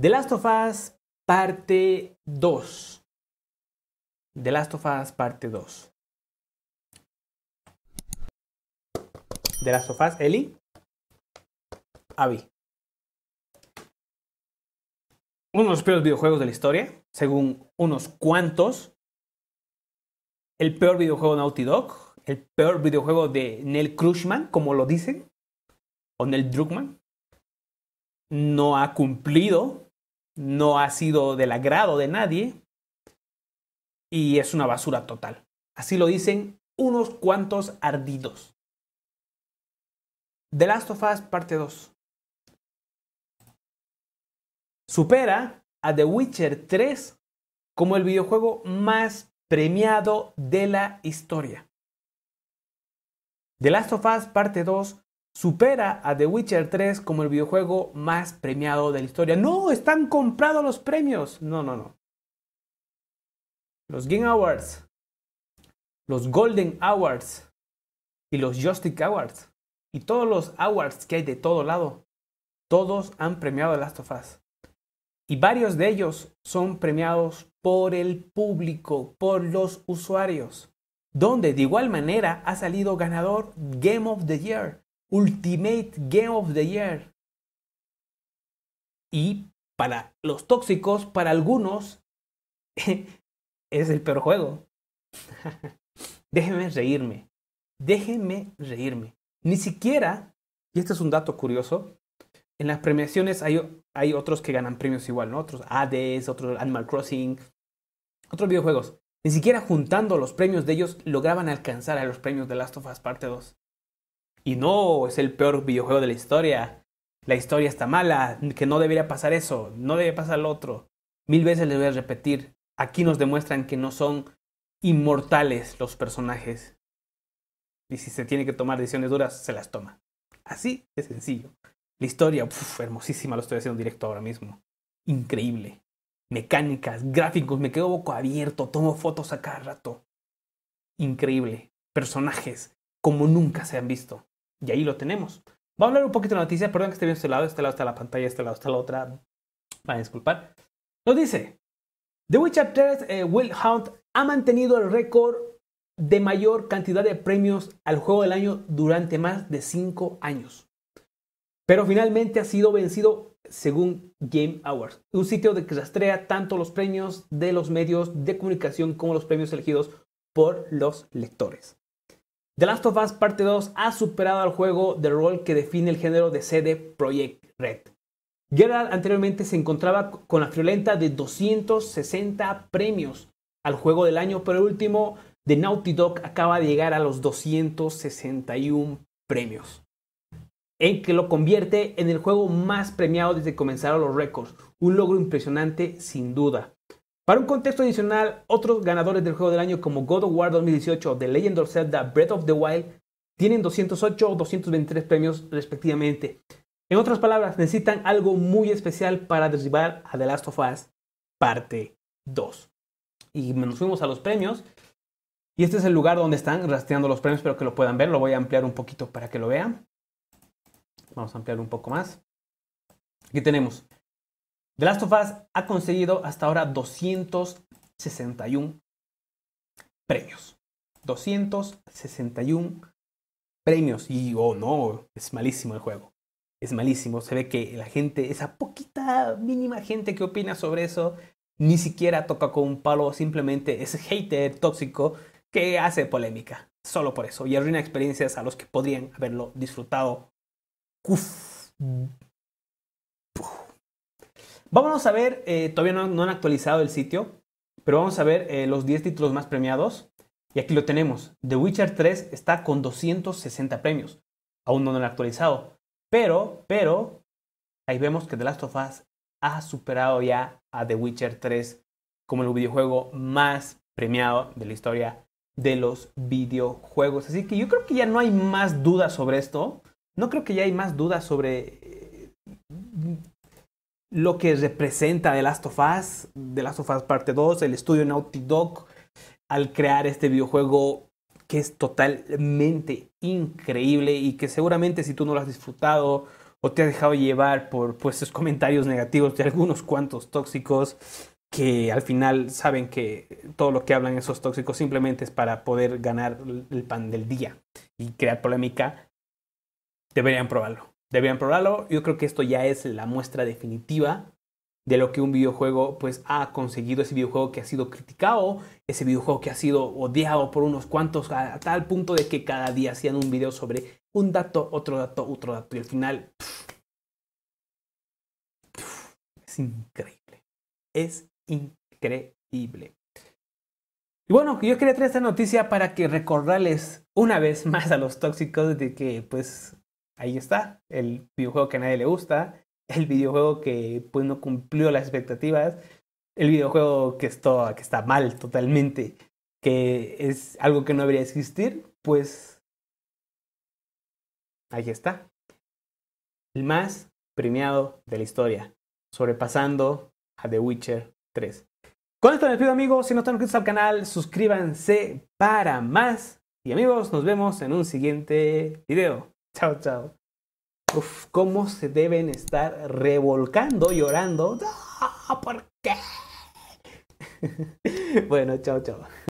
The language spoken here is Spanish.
The Last of Us parte 2. The Last of Us parte 2. The Last of Us, Eli. Abby. Uno de los peores videojuegos de la historia, según unos cuantos. El peor videojuego de Naughty Dog. El peor videojuego de Neil Krushman, como lo dicen. O Neil Druckmann. No ha cumplido no ha sido del agrado de nadie y es una basura total. Así lo dicen unos cuantos ardidos. The Last of Us parte 2. Supera a The Witcher 3 como el videojuego más premiado de la historia. The Last of Us parte 2 supera a The Witcher 3 como el videojuego más premiado de la historia. No, están comprados los premios. No, no, no. Los Game Awards, los Golden Awards y los Joystick Awards y todos los awards que hay de todo lado, todos han premiado a Last of Us. Y varios de ellos son premiados por el público, por los usuarios, donde de igual manera ha salido ganador Game of the Year, Ultimate Game of the Year. Y para los tóxicos, para algunos, es el peor juego. déjenme reírme. Déjenme reírme. Ni siquiera, y este es un dato curioso, en las premiaciones hay, hay otros que ganan premios igual, ¿no? Otros Hades, otros Animal Crossing, otros videojuegos. Ni siquiera juntando los premios de ellos lograban alcanzar a los premios de Last of Us Parte 2. Y no, es el peor videojuego de la historia. La historia está mala, que no debería pasar eso, no debe pasar lo otro. Mil veces les voy a repetir, aquí nos demuestran que no son inmortales los personajes. Y si se tiene que tomar decisiones duras, se las toma. Así de sencillo. La historia, uf, hermosísima, lo estoy haciendo directo ahora mismo. Increíble. Mecánicas, gráficos, me quedo boca abierto, tomo fotos a cada rato. Increíble. Personajes como nunca se han visto. Y ahí lo tenemos. Vamos a hablar un poquito de la noticia, perdón que esté bien este lado, este lado está la pantalla, este lado está la otra. Van a disculpar. Nos dice, The Witcher eh, 3 Will Hunt ha mantenido el récord de mayor cantidad de premios al juego del año durante más de cinco años. Pero finalmente ha sido vencido según Game Awards, un sitio de que rastrea tanto los premios de los medios de comunicación como los premios elegidos por los lectores. The Last of Us Parte 2 ha superado al juego del rol que define el género de CD Projekt Red. Geralt anteriormente se encontraba con la friolenta de 260 premios al juego del año, pero el último de Naughty Dog acaba de llegar a los 261 premios, en que lo convierte en el juego más premiado desde que comenzaron los récords, un logro impresionante sin duda. Para un contexto adicional, otros ganadores del juego del año como God of War 2018, The Legend of Zelda, Breath of the Wild, tienen 208 o 223 premios respectivamente. En otras palabras, necesitan algo muy especial para derribar a The Last of Us parte 2. Y nos fuimos a los premios. Y este es el lugar donde están rastreando los premios, pero que lo puedan ver. Lo voy a ampliar un poquito para que lo vean. Vamos a ampliar un poco más. Aquí tenemos The Last of Us ha conseguido hasta ahora 261 premios. 261 premios. Y oh no, es malísimo el juego. Es malísimo. Se ve que la gente, esa poquita mínima gente que opina sobre eso, ni siquiera toca con un palo, simplemente es hater tóxico que hace polémica. Solo por eso. Y arruina experiencias a los que podrían haberlo disfrutado. Vamos a ver, eh, todavía no, han actualizado el sitio, pero vamos a ver eh, los 10 títulos más premiados. Y aquí lo tenemos. The Witcher 3 está con 260 premios. Aún no lo han actualizado. Pero, pero, ahí vemos que The Last of Us ha superado ya a The Witcher 3 como el videojuego más premiado de la historia de los videojuegos. Así que yo creo que ya no hay más dudas sobre esto. No creo que ya hay más dudas sobre lo que representa The Last of Us, The Last of Us Parte 2, el estudio Naughty Dog, al crear este videojuego que es totalmente increíble y que seguramente si tú no lo has disfrutado o te has dejado llevar por pues, esos comentarios negativos de algunos cuantos tóxicos que al final saben que todo lo que hablan esos tóxicos simplemente es para poder ganar el pan del día y crear polémica, deberían probarlo. Deberían probarlo. Yo creo que esto ya es la muestra definitiva de lo que un videojuego pues ha conseguido, ese videojuego que ha sido criticado, ese videojuego que ha sido odiado por unos cuantos a, tal punto de que cada día hacían un video sobre un dato, otro dato, otro dato y al final es increíble. Es increíble. Y bueno, yo quería traer esta noticia para que recordarles una vez más a los tóxicos de que pues ahí está, el videojuego que a nadie le gusta, el videojuego que pues no cumplió las expectativas, el videojuego que está, que está mal totalmente, que es algo que no debería existir, pues ahí está. El más premiado de la historia, sobrepasando a The Witcher 3. Con esto me pido amigos, si no están suscritos al canal, suscríbanse para más. Y amigos, nos vemos en un siguiente video. Chao, chao. Uf, cómo se deben estar revolcando, llorando. ¡Ah, ¿Por qué? bueno, chao, chao.